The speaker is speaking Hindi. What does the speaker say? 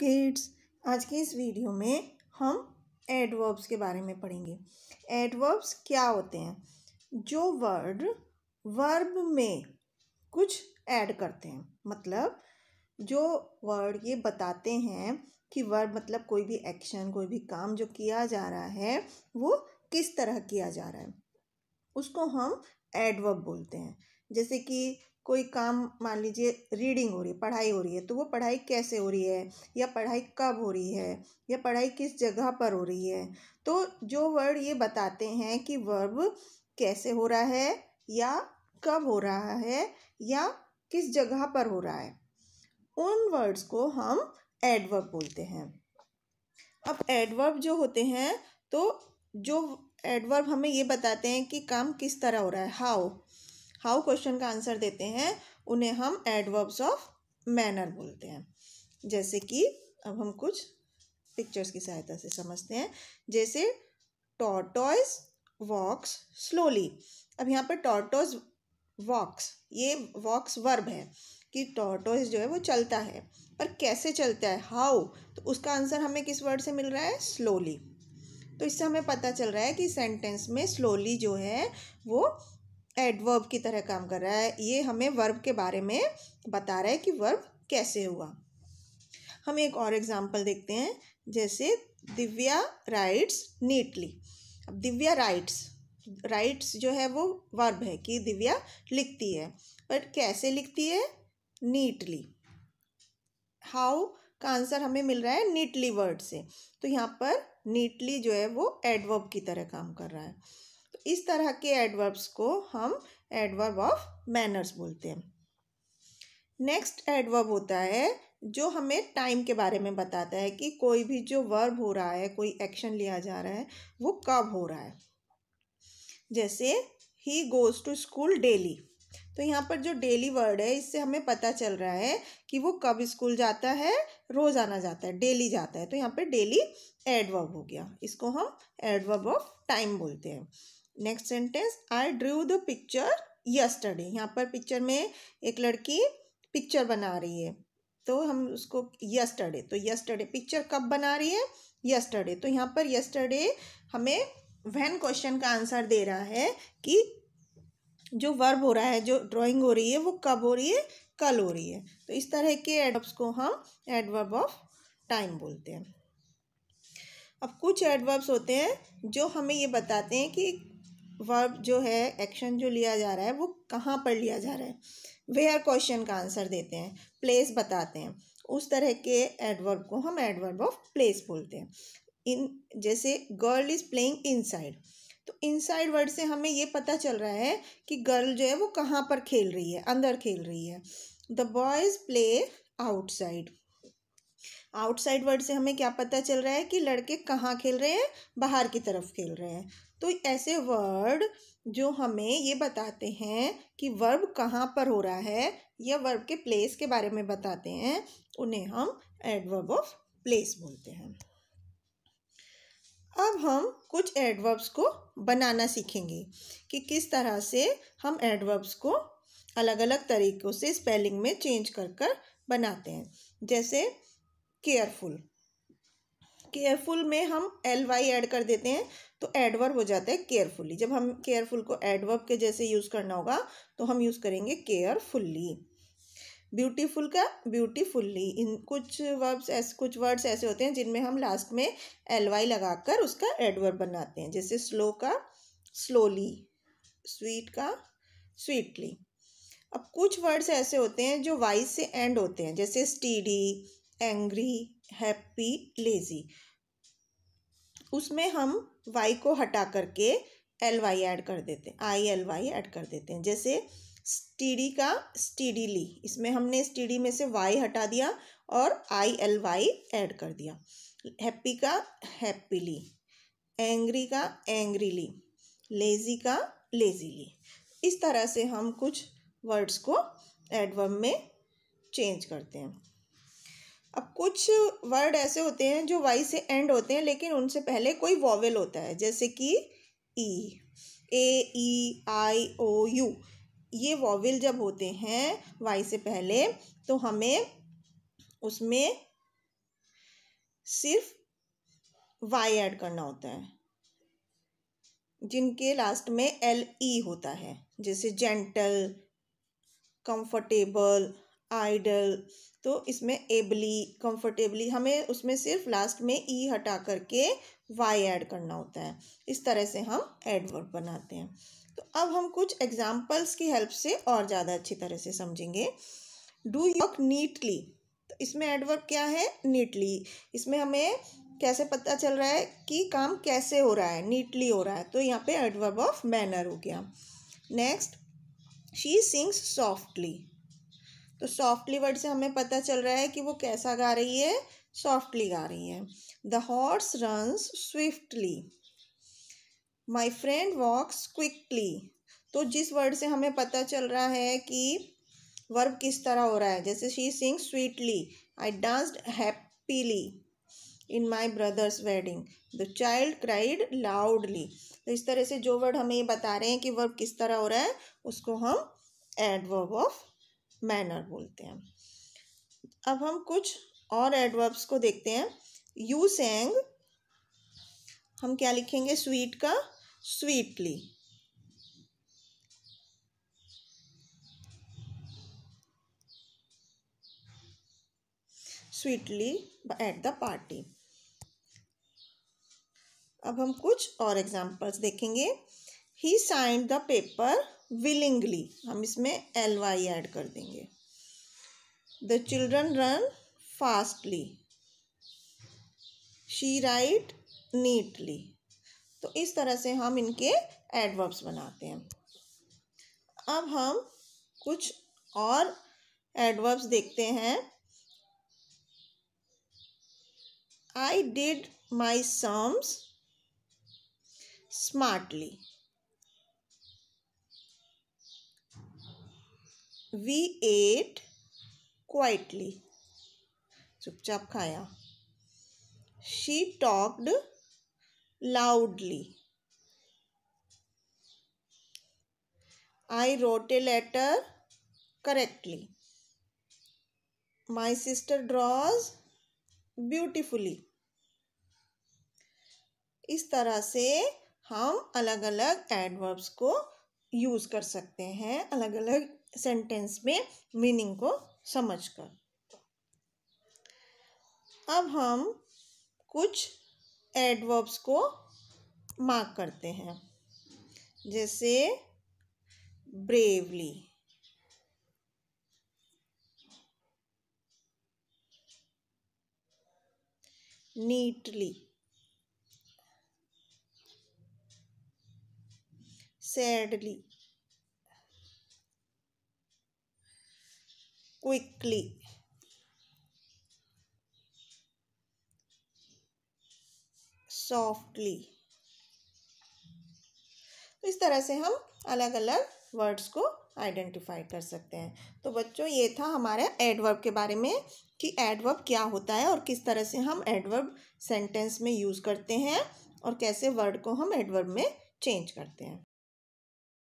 किड्स आज के इस वीडियो में हम एडवर्ब्स के बारे में पढ़ेंगे एडवर्ब्स क्या होते हैं जो वर्ड वर्ब में कुछ ऐड करते हैं मतलब जो वर्ड ये बताते हैं कि वर्ब मतलब कोई भी एक्शन कोई भी काम जो किया जा रहा है वो किस तरह किया जा रहा है उसको हम एडवर्ब बोलते हैं जैसे कि कोई काम मान लीजिए रीडिंग हो रही है पढ़ाई हो रही है तो वो पढ़ाई कैसे हो रही है या पढ़ाई कब हो रही है या पढ़ाई किस जगह पर हो रही है तो जो वर्ड ये बताते हैं कि वर्ब कैसे हो रहा है या कब हो रहा है या किस जगह पर हो रहा है उन वर्ड्स को हम एडवर्ब बोलते हैं अब एडवर्ब जो होते हैं तो जो एडवर्ब हमें ये बताते हैं कि काम किस तरह हो रहा है हाउ हाउ क्वेश्चन का आंसर देते हैं उन्हें हम एडवर्ब्स ऑफ मैनर बोलते हैं जैसे कि अब हम कुछ पिक्चर्स की सहायता से समझते हैं जैसे टॉटॉयज वॉक्स स्लोली अब यहाँ पर टॉटोज वॉक्स ये वॉक्स वर्ब है कि टॉटोज जो है वो चलता है पर कैसे चलता है हाउ तो उसका आंसर हमें किस वर्ड से मिल रहा है स्लोली तो इससे हमें पता चल रहा है कि सेंटेंस में स्लोली जो है वो एडवर्ब की तरह काम कर रहा है ये हमें वर्ब के बारे में बता रहा है कि वर्ब कैसे हुआ हम एक और एग्जाम्पल देखते हैं जैसे दिव्या राइट्स नीटली अब दिव्या राइट्स राइट्स जो है वो वर्ब है कि दिव्या लिखती है बट कैसे लिखती है नीटली हाउ का आंसर हमें मिल रहा है नीटली वर्ड से तो यहाँ पर नीटली जो है वो एडवर्ब की तरह काम कर रहा है इस तरह के एडवर्ब्स को हम एडवर्ब ऑफ मैनर्स बोलते हैं नेक्स्ट एडवर्ब होता है जो हमें टाइम के बारे में बताता है कि कोई भी जो वर्ब हो रहा है कोई एक्शन लिया जा रहा है वो कब हो रहा है जैसे ही गोज़ टू स्कूल डेली तो यहाँ पर जो डेली वर्ड है इससे हमें पता चल रहा है कि वो कब स्कूल जाता है रोज़ आना जाता है डेली जाता है तो यहाँ पर डेली एडवर्ब हो गया इसको हम एडवर्ब ऑफ टाइम बोलते हैं next sentence I drew the picture yesterday यहाँ पर पिक्चर में एक लड़की पिक्चर बना रही है तो हम उसको यस्टरडे तो यस्टरडे पिक्चर कब बना रही है यस्टरडे तो यहाँ पर यस्टरडे हमें वैन क्वेश्चन का आंसर दे रहा है कि जो वर्ब हो रहा है जो ड्राइंग हो रही है वो कब हो रही है कल हो रही है तो इस तरह के एडवर्ब्स को हम एडवर्ब ऑफ टाइम बोलते हैं अब कुछ एडवर्ब्स होते हैं जो हमें ये बताते हैं कि वर्ब जो है एक्शन जो लिया जा रहा है वो कहाँ पर लिया जा रहा है वेयर क्वेश्चन का आंसर देते हैं प्लेस बताते हैं उस तरह के एडवर्ब को हम एडवर्ब ऑफ प्लेस बोलते हैं इन जैसे गर्ल इज़ प्लेइंग इनसाइड तो इनसाइड वर्ड से हमें ये पता चल रहा है कि गर्ल जो है वो कहाँ पर खेल रही है अंदर खेल रही है the boys play outside outside word से हमें क्या पता चल रहा है कि लड़के कहाँ खेल रहे हैं बाहर की तरफ खेल रहे हैं तो ऐसे वर्ड जो हमें ये बताते हैं कि वर्ब कहाँ पर हो रहा है या वर्ब के प्लेस के बारे में बताते हैं उन्हें हम एडवर्ब ऑफ प्लेस बोलते हैं अब हम कुछ एडवर्ब्स को बनाना सीखेंगे कि किस तरह से हम एडवर्ब्स को अलग अलग तरीक़ों से स्पेलिंग में चेंज कर कर बनाते हैं जैसे केयरफुल केयरफुल में हम एल वाई एड कर देते हैं तो एडवर्ब हो जाता है केयरफुली जब हम केयरफुल को एडवर्ब के जैसे यूज़ करना होगा तो हम यूज़ करेंगे केयरफुल्ली ब्यूटीफुल का ब्यूटीफुल्ली इन कुछ वर्ब्स ऐसे कुछ वर्ड्स ऐसे होते हैं जिनमें हम लास्ट में एल वाई लगाकर उसका एडवर्ब बनाते हैं जैसे स्लो का स्लोली स्वीट का स्वीटली अब कुछ वर्ड्स ऐसे होते हैं जो वाई से एंड होते हैं जैसे स्टीडी एंग्री हैप्पी लेज़ी उसमें हम वाई को हटा करके एल वाई ऐड कर देते हैं आई एल वाई ऐड कर देते हैं जैसे स्टीडी का स्टीडीली इसमें हमने स्टीडी में से वाई हटा दिया और आई एल वाई ऐड कर दिया हैप्पी का हैप्पीली एंग्री का एंग्रीली लेज़ी का लेज़ीली इस तरह से हम कुछ वर्ड्स को एडवर्ब में चेंज करते हैं अब कुछ वर्ड ऐसे होते हैं जो वाई से एंड होते हैं लेकिन उनसे पहले कोई वॉवेल होता है जैसे कि ई ए ई आई ओ यू ये वॉवेल जब होते हैं वाई से पहले तो हमें उसमें सिर्फ वाई ऐड करना होता है जिनके लास्ट में एल ई e होता है जैसे जेंटल कंफर्टेबल आइडल तो इसमें एबली कंफर्टेबली हमें उसमें सिर्फ लास्ट में ई e हटा करके वाई ऐड करना होता है इस तरह से हम एडवर्ब बनाते हैं तो अब हम कुछ एग्जाम्पल्स की हेल्प से और ज़्यादा अच्छी तरह से समझेंगे डू वर्क नीटली तो इसमें एडवर्ब क्या है नीटली इसमें हमें कैसे पता चल रहा है कि काम कैसे हो रहा है नीटली हो रहा है तो यहाँ पे एडवर्ब ऑफ मैनर हो गया नेक्स्ट शी सिंग्स सॉफ्टली तो सॉफ्टली वर्ड से हमें पता चल रहा है कि वो कैसा गा रही है सॉफ्टली गा रही है the horse runs swiftly my friend walks quickly तो जिस वर्ड से हमें पता चल रहा है कि वर्ब किस तरह हो रहा है जैसे she sing sweetly I danced happily in my brother's wedding the child cried loudly तो इस तरह से जो वर्ड हमें ये बता रहे हैं कि वर्ब किस तरह हो रहा है उसको हम एडवर्ब ऑफ मैनर बोलते हैं अब हम कुछ और एडवर्ब्स को देखते हैं यू सेंग हम क्या लिखेंगे स्वीट का sweetly sweetly at the party अब हम कुछ और एग्जांपल्स देखेंगे he signed the paper willingly हम इसमें एल वाई ऐड कर देंगे the children run fastly she write neatly तो इस तरह से हम इनके एडवर्ब्स बनाते हैं अब हम कुछ और एडवर्ब्स देखते हैं I did my sums smartly we ate quietly चुपचाप खाया she talked loudly I wrote a letter correctly my sister draws beautifully इस तरह से हम अलग अलग एडवर्ब्स को यूज़ कर सकते हैं अलग अलग सेंटेंस में मीनिंग को समझकर अब हम कुछ एडवर्ब्स को मार्क करते हैं जैसे bravely neatly sadly quickly. Softly तो इस तरह से हम अलग अलग वर्ड्स को आइडेंटिफाई कर सकते हैं तो बच्चों ये था हमारे एडवर्ब के बारे में कि एडवर्ब क्या होता है और किस तरह से हम एडवर्ब सेंटेंस में यूज़ करते हैं और कैसे वर्ड को हम एडवर्ब में चेंज करते हैं